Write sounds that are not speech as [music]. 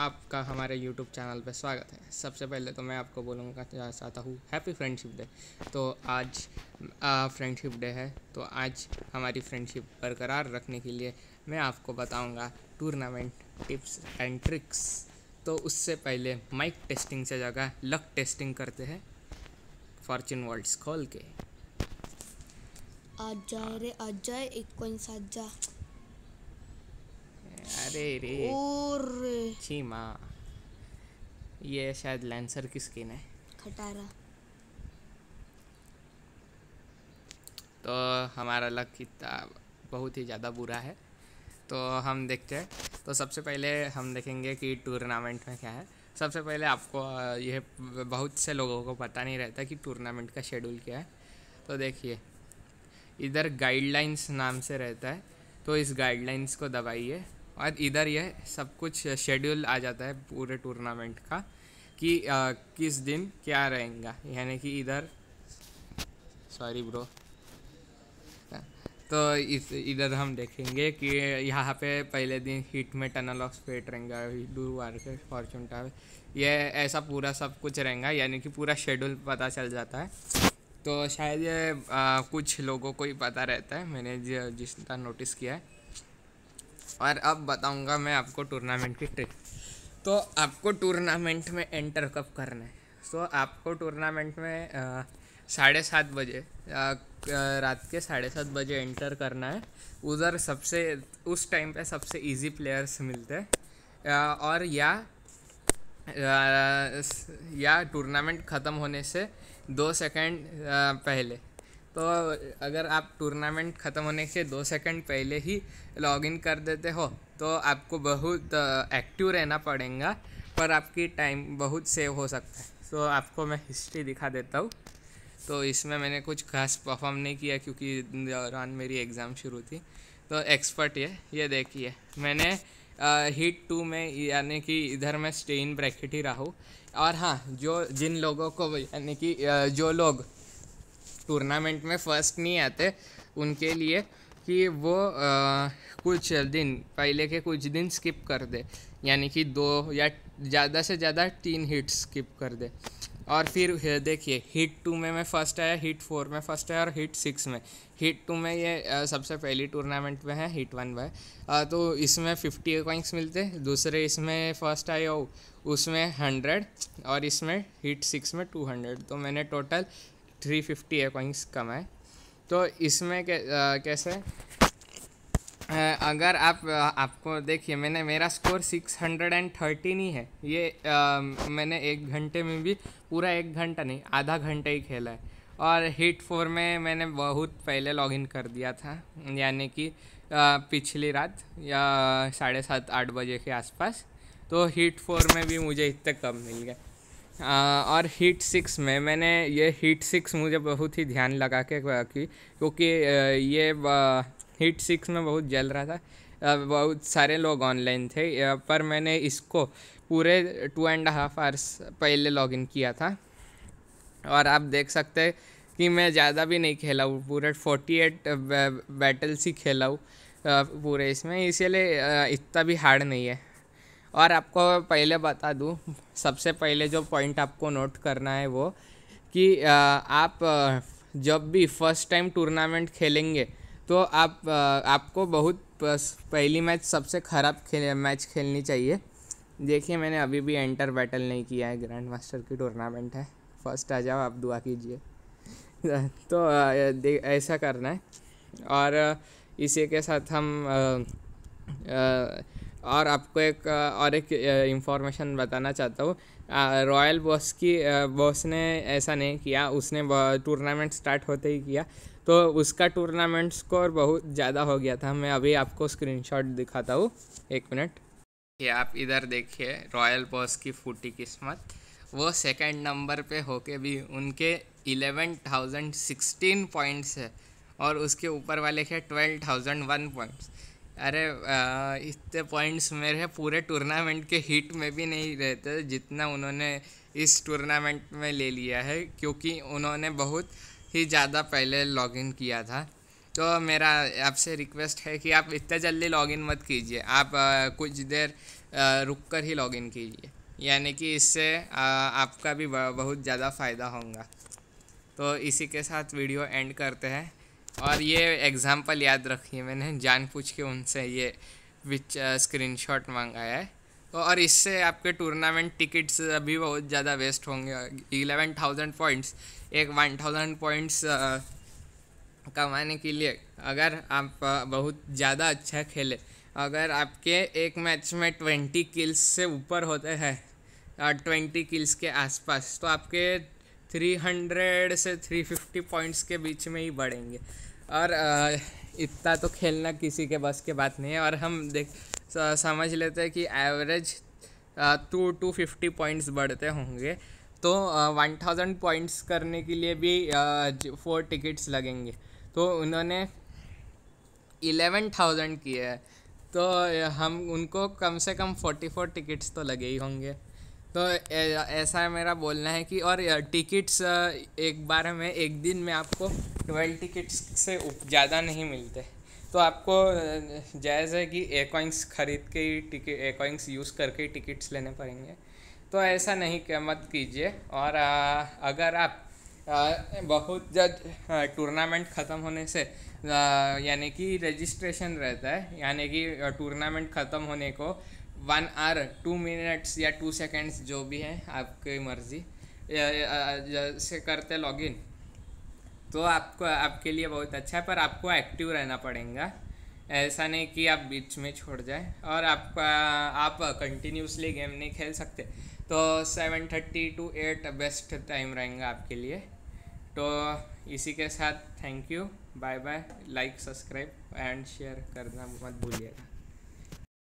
आपका हमारे YouTube channel पर स्वागत है सबसे पहले तो मैं आपको बोलूँगा चाहता हूँ हैप्पी फ्रेंडशिप डे तो आज फ्रेंडशिप डे है तो आज हमारी फ्रेंडशिप बरकरार रखने के लिए मैं आपको बताऊँगा टूर्नामेंट टिप्स एंड ट्रिक्स तो उससे पहले माइक टेस्टिंग से जगह लक टेस्टिंग करते हैं फॉर्चून वर्ल्ड्स खोल के आज जाए रे आज जाए एक कोई साथ जा अरे रे और छी माँ ये शायद लैंसर की स्किन है खटारा तो हमारा लक इतना बहुत ही ज़्यादा बुरा है तो हम देखते हैं तो सबसे पहले हम देखेंगे कि टूर्नामेंट में क्या है सबसे पहले आपको यह बहुत से लोगों को पता नहीं रहता कि टूर्नामेंट का शेड्यूल क्या है तो देखिए इधर गाइडलाइंस नाम से रहता है तो इस गाइडलाइंस को दबाइए और इधर ये सब कुछ शेड्यूल आ जाता है पूरे टूर्नामेंट का कि आ, किस दिन क्या रहेगा यानी कि इधर सॉरी ब्रो तो इस इधर हम देखेंगे कि यहाँ पे पहले दिन हिट में टनल ऑफ फेट रहेगा हिडू वार्कर फॉर्चून टाव ये ऐसा पूरा सब कुछ रहेगा यानी कि पूरा शेड्यूल पता चल जाता है तो शायद ये आ, कुछ लोगों को ही पता रहता है मैंने जिस तरह नोटिस किया है और अब बताऊंगा मैं आपको टूर्नामेंट की ट्रिक तो आपको टूर्नामेंट में एंटर कब करना है सो so, आपको टूर्नामेंट में साढ़े सात बजे रात के साढ़े सात बजे एंटर करना है उधर सबसे उस टाइम पे सबसे इजी प्लेयर्स मिलते हैं और या या टूर्नामेंट ख़त्म होने से दो सेकंड पहले तो अगर आप टूर्नामेंट ख़त्म होने से दो सेकंड पहले ही लॉगिन कर देते हो तो आपको बहुत एक्टिव रहना पड़ेगा पर आपकी टाइम बहुत सेव हो सकता है तो आपको मैं हिस्ट्री दिखा देता हूँ तो इसमें मैंने कुछ खास परफॉर्म नहीं किया क्योंकि दौरान मेरी एग्ज़ाम शुरू थी तो एक्सपर्ट ये ये देखिए मैंने हीट टू में यानी कि इधर मैं स्टे इन ब्रैकेट ही रहा हूँ और हाँ जो जिन लोगों को यानी कि जो लोग टूर्नामेंट में फर्स्ट नहीं आते उनके लिए कि वो आ, कुछ दिन पहले के कुछ दिन स्किप कर दे यानी कि दो या ज़्यादा से ज़्यादा तीन हिट स्किप कर दे और फिर देखिए हिट टू में मैं फर्स्ट आया हिट फोर में फर्स्ट आया और हिट सिक्स में हिट टू में ये सबसे पहली टूर्नामेंट में है हिट वन में तो इसमें फिफ्टी पॉइंट्स मिलते दूसरे इसमें फर्स्ट आया हो उसमें हंड्रेड और इसमें हिट सिक्स में टू हंड्रेड तो मैंने टोटल थ्री फिफ्टी कॉइंस कम है तो इसमें कै, कैसे अगर आप आपको देखिए मैंने मेरा score six hundred and thirteen ही है ये आ, मैंने एक घंटे में भी पूरा एक घंटा नहीं आधा घंटा ही खेला है और हिट फोर में मैंने बहुत पहले लॉगिन कर दिया था यानी कि पिछली रात या साढ़े सात आठ बजे के आसपास तो हिट फोर में भी मुझे इतने कम मिल गया और हीट सिक्स में मैंने ये हीट सिक्स मुझे बहुत ही ध्यान लगा के की क्योंकि ये हीट सिक्स में बहुत जल रहा था बहुत सारे लोग ऑनलाइन थे पर मैंने इसको पूरे टू एंड हाफ आवर्स पहले लॉगिन किया था और आप देख सकते हैं कि मैं ज़्यादा भी नहीं खेला हूँ पूरे फोर्टी एट बैटल्स ही खेला हूँ पूरे इसमें इसीलिए इतना भी हार्ड नहीं है और आपको पहले बता दूँ सबसे पहले जो पॉइंट आपको नोट करना है वो कि आप जब भी फर्स्ट टाइम टूर्नामेंट खेलेंगे तो आप आपको बहुत पहली मैच सबसे ख़राब खेल मैच खेलनी चाहिए देखिए मैंने अभी भी एंटर बैटल नहीं किया है ग्रैंड मास्टर की टूर्नामेंट है फर्स्ट आ जाओ आप दुआ कीजिए [laughs] तो ऐसा करना है और इसी के साथ हम और आपको एक और एक इंफॉर्मेशन बताना चाहता हूँ रॉयल बॉस की बॉस ने ऐसा नहीं किया उसने टूर्नामेंट स्टार्ट होते ही किया तो उसका टूर्नामेंट स्कोर बहुत ज़्यादा हो गया था मैं अभी आपको स्क्रीनशॉट दिखाता हूँ एक मिनट ये आप इधर देखिए रॉयल बॉस की फूटी किस्मत वो सेकंड नंबर पे होके भी उनके इलेवन थाउजेंड सिक्सटीन पॉइंट्स है और उसके ऊपर वाले के ट्वेल्व थाउजेंड वन पॉइंट्स अरे इतने पॉइंट्स मेरे पूरे टूर्नामेंट के हिट में भी नहीं रहते जितना उन्होंने इस टूर्नामेंट में ले लिया है क्योंकि उन्होंने बहुत ही ज़्यादा पहले लॉगिन किया था तो मेरा आपसे रिक्वेस्ट है कि आप इतना जल्दी लॉगिन मत कीजिए आप आ, कुछ देर रुक कर ही लॉगिन कीजिए यानी कि इससे आ, आपका भी बहुत ज़्यादा फ़ायदा होगा तो इसी के साथ वीडियो एंड करते हैं और ये एग्ज़ाम्पल याद रखिए मैंने जान पूछ के उनसे ये विच स्क्रीनशॉट uh, मंगाया है तो और इससे आपके टूर्नामेंट टिकट्स अभी बहुत ज़्यादा वेस्ट होंगे इलेवन थाउजेंड पॉइंट्स एक वन थाउजेंड पॉइंट्स कमाने के लिए अगर आप uh, बहुत ज़्यादा अच्छा खेले अगर आपके एक मैच में ट्वेंटी किल्स से ऊपर होते हैं ट्वेंटी uh, किल्स के आसपास तो आपके थ्री हंड्रेड से थ्री फिफ्टी पॉइंट्स के बीच में ही बढ़ेंगे और इतना तो खेलना किसी के बस के बात नहीं है और हम देख समझ लेते हैं कि average to two fifty points बढ़ते होंगे तो वन थाउजेंड पॉइंट्स करने के लिए भी फोर टिकट्स लगेंगे तो उन्होंने इलेवन थाउजेंड किया है तो हम उनको कम से कम फोर्टी फोर टिकट्स तो लगे ही होंगे तो ऐसा मेरा बोलना है कि और टिकट्स एक बार में एक दिन में आपको ट्वेल्व टिकट्स से ज़्यादा नहीं मिलते तो आपको जायज़ है कि एकॉइंस ख़रीद के ही टिकट एकॉइंस यूज़ करके ही टिकट्स लेने पड़ेंगे तो ऐसा नहीं मत कीजिए और अगर आप बहुत जब टूर्नामेंट ख़त्म होने से यानी कि रजिस्ट्रेशन रहता है यानी कि टूर्नामेंट ख़त्म होने को वन आर टू मिनट्स या टू सेकेंड्स जो भी है आपकी मर्ज़ी जैसे करते लॉगिन तो आपको आपके लिए बहुत अच्छा है पर आपको एक्टिव रहना पड़ेगा ऐसा नहीं कि आप बीच में छोड़ जाए और आपका आप कंटिन्यूसली गेम नहीं खेल सकते तो seven thirty to eight best time रहेगा आपके लिए तो इसी के साथ thank you bye bye like subscribe and share करना मत भूलिएगा